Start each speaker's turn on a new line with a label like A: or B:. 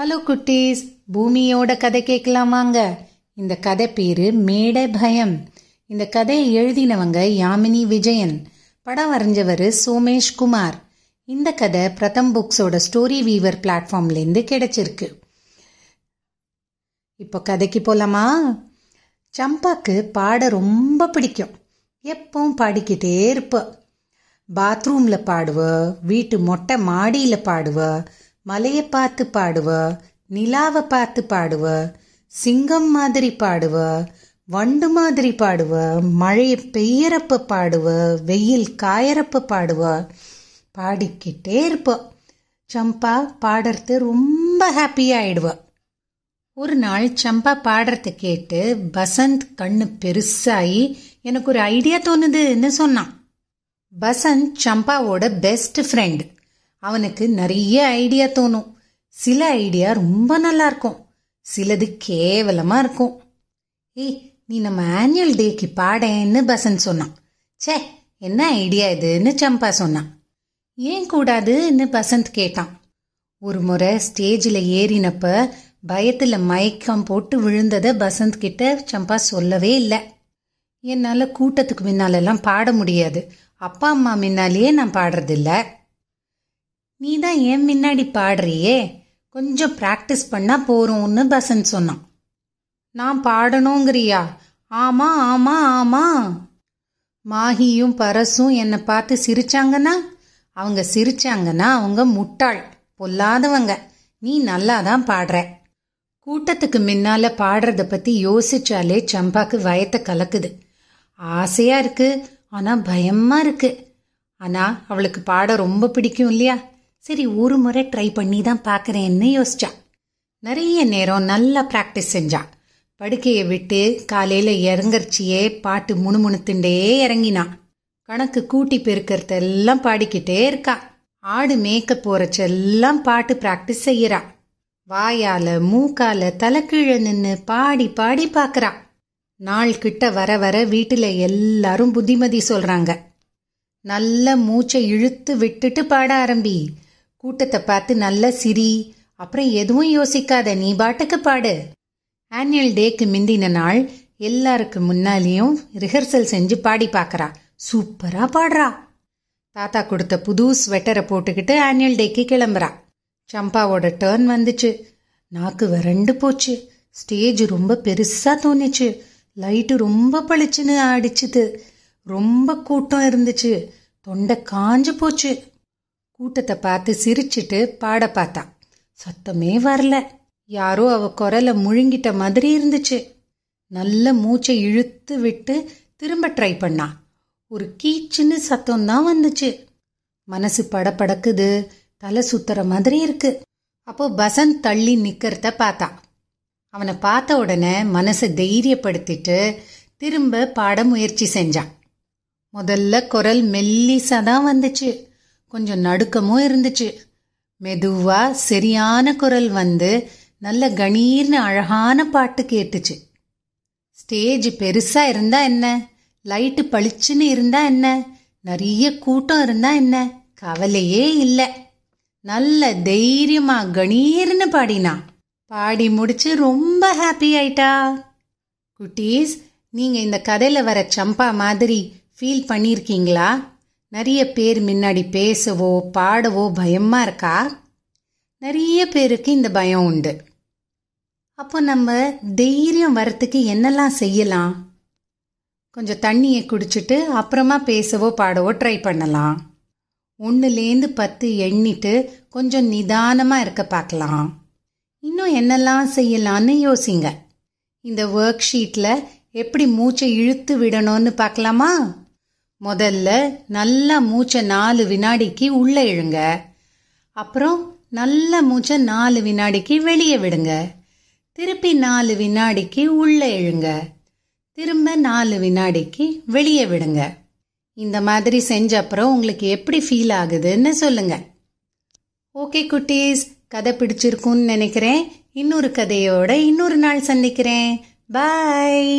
A: hello குட்டீஸ் பூமியோட கதை கேட்கலாமாங்க இந்த கதை பேரு மேடை பயம் இந்த கதையை எழுதினவங்க யாமினி விஜயன் படம் வரைஞ்சவர் சோமேஷ் குமார் இந்த கதை பிரதம் புக்ஸோட ஸ்டோரி வீவர் பிளாட்ஃபார்ம்லேருந்து கிடைச்சிருக்கு இப்போ கதைக்கு போலாமா சம்பாக்கு பாட ரொம்ப பிடிக்கும் எப்பவும் பாடிக்கிட்டே இருப்ப பாத்ரூமில் பாடுவ வீட்டு மொட்டை மாடியில் பாடுவ மலையை பார்த்து பாடுவ நிலாவை பார்த்து பாடுவ சிங்கம் மாதிரி பாடுவ வண்டு மாதிரி பாடுவ மழையை பெய்யறப்ப பாடுவ வெயில் காயறப்ப பாடுவ பாடிக்கிட்டே இருப்போம் சம்பா பாடுறது ரொம்ப ஹாப்பியாகிடுவா ஒரு நாள் சம்பா பாடுறத கேட்டு பசந்த் கண்ணு பெருசாகி எனக்கு ஒரு ஐடியா தோணுதுன்னு சொன்னான் பசந்த் சம்பாவோட பெஸ்ட் ஃப்ரெண்ட் அவனுக்கு நிறைய ஐடியா தோணும் சில ஐடியா ரொம்ப நல்லா இருக்கும் சிலது கேவலமாக இருக்கும் ஏய் நீ நம்ம ஆனுவல் டேக்கு பாடேன்னு பசன் சொன்னான் சே என்ன ஐடியா இதுன்னு சம்பா சொன்னான் ஏன் கூடாதுன்னு பசந்த் கேட்டான் ஒரு முறை ஸ்டேஜில் ஏறினப்ப பயத்தில் மயக்கம் போட்டு விழுந்ததை பசந்த் கிட்ட சம்பா சொல்லவே இல்லை என்னால் கூட்டத்துக்கு முன்னாலெல்லாம் பாட முடியாது அப்பா அம்மா முன்னாலேயே நான் பாடுறதில்ல நீ தான் ஏன் முன்னாடி பாடுறியே கொஞ்சம் ப்ராக்டிஸ் பண்ணால் போறோம்னு பசன் சொன்னான் நான் பாடணுங்கிறியா ஆமாம் ஆமாம் ஆமாம் மாஹியும் பரசும் என்னை பார்த்து சிரிச்சாங்கன்னா அவங்க சிரிச்சாங்கன்னா அவங்க முட்டாள் பொல்லாதவங்க நீ நல்லா தான் பாடுற கூட்டத்துக்கு முன்னால பாடுறத பத்தி யோசிச்சாலே சம்பாக்கு வயத்தை கலக்குது ஆசையா இருக்கு ஆனா பயமா இருக்கு ஆனா அவளுக்கு பாட ரொம்ப பிடிக்கும் இல்லையா சரி ஒரு முறை ட்ரை பண்ணி தான் பார்க்குறேன்னு யோசிச்சா நிறைய நேரம் நல்லா ப்ராக்டிஸ் செஞ்சா படுக்கையை விட்டு காலையில் இறங்கர்ச்சியே பாட்டு முணுமுணுத்துண்டே இறங்கினா கணக்கு கூட்டி பெருக்கிறதெல்லாம் பாடிக்கிட்டே இருக்கா ஆடு மேய்க்க போறச்செல்லாம் பாட்டு ப்ராக்டிஸ் செய்யறா வாயால மூக்கால தலைக்கீழே நின்று பாடி பாடி பார்க்குறா நாள் கிட்ட வர வர வீட்டில் எல்லாரும் புத்திமதி சொல்றாங்க நல்ல மூச்சை இழுத்து விட்டுட்டு பாட ஆரம்பி கூட்டத்தை பார்த்து நல்ல சிரி அப்புறம் எதுவும் யோசிக்காத நீ பாட்டுக்கு பாடு ஆனுவல் டேக்கு முந்தின நாள் எல்லாருக்கு முன்னாலேயும் ரிஹர்சல் செஞ்சு பாடி பார்க்குறா சூப்பராக பாடுறா தாத்தா கொடுத்த புது ஸ்வெட்டரை போட்டுக்கிட்டு ஆனுவல் டேக்கு கிளம்புறா சம்பாவோட டேர்ன் வந்துச்சு நாக்கு வறண்டு போச்சு ஸ்டேஜ் ரொம்ப பெருசாக தோணுச்சு லைட்டு ரொம்ப பளிச்சுன்னு அடிச்சுது ரொம்ப கூட்டம் இருந்துச்சு தொண்டை காஞ்சு போச்சு கூட்டத்தை பார்த்து சிரிச்சிட்டு பாட பார்த்தா சத்தமே வரல யாரோ அவ குரலை முழுங்கிட்ட மாதிரி இருந்துச்சு நல்ல மூச்சை இழுத்து விட்டு திரும்ப ட்ரை பண்ணா ஒரு கீச்சுன்னு சத்தம் தான் வந்துச்சு மனசு படப்படக்குது தலை சுத்துற மாதிரி இருக்கு அப்போ பசந்த் தள்ளி நிக்கிறத பார்த்தா அவனை பார்த்த உடனே மனசை தைரியப்படுத்திட்டு திரும்ப பாட முயற்சி செஞ்சான் முதல்ல குரல் மெல்லிசா தான் வந்துச்சு கொஞ்சம் நடுக்கமும் இருந்துச்சு மெதுவா சரியான குரல் வந்து நல்ல கணீர்னு அழகான பாட்டு கேட்டுச்சு ஸ்டேஜ் பெருசா இருந்தா என்ன லைட்டு பளிச்சுன்னு இருந்தா என்ன நிறைய கூட்டம் இருந்தா என்ன கவலையே இல்லை நல்ல தைரியமா கணீர்னு பாடினா பாடி முடிச்சு ரொம்ப ஹாப்பி ஆயிட்டா குட்டீஸ் நீங்க இந்த கதையில வர சம்பா மாதிரி ஃபீல் பண்ணியிருக்கீங்களா நிறைய பேர் முன்னாடி பேசவோ பாடவோ பயமாக இருக்கா நிறைய பேருக்கு இந்த பயம் உண்டு அப்போ நம்ம தைரியம் வரத்துக்கு என்னெல்லாம் செய்யலாம் கொஞ்சம் தண்ணியை குடிச்சிட்டு அப்புறமா பேசவோ பாடவோ ட்ரை பண்ணலாம் ஒன்றுலேருந்து பத்து எண்ணிட்டு கொஞ்சம் நிதானமாக இருக்க பார்க்கலாம் இன்னும் என்னெல்லாம் செய்யலான்னு யோசிங்க இந்த ஒர்க் ஷீட்டில் எப்படி மூச்சை இழுத்து விடணும்னு பார்க்கலாமா முதல்ல நல்லா மூச்சை நாலு வினாடிக்கு உள்ளே இழுங்க அப்புறம் நல்ல மூச்சை நாலு வினாடிக்கு வெளியே விடுங்க திருப்பி நாலு வினாடிக்கு உள்ளே இழுங்க திரும்ப நாலு வினாடிக்கு வெளியே விடுங்க இந்த மாதிரி செஞ்ச அப்புறம் உங்களுக்கு எப்படி ஃபீல் ஆகுதுன்னு சொல்லுங்க ஓகே குட்டீஸ் கதை பிடிச்சிருக்கும்னு நினைக்கிறேன் இன்னொரு கதையோட இன்னொரு நாள் சந்திக்கிறேன் பாய்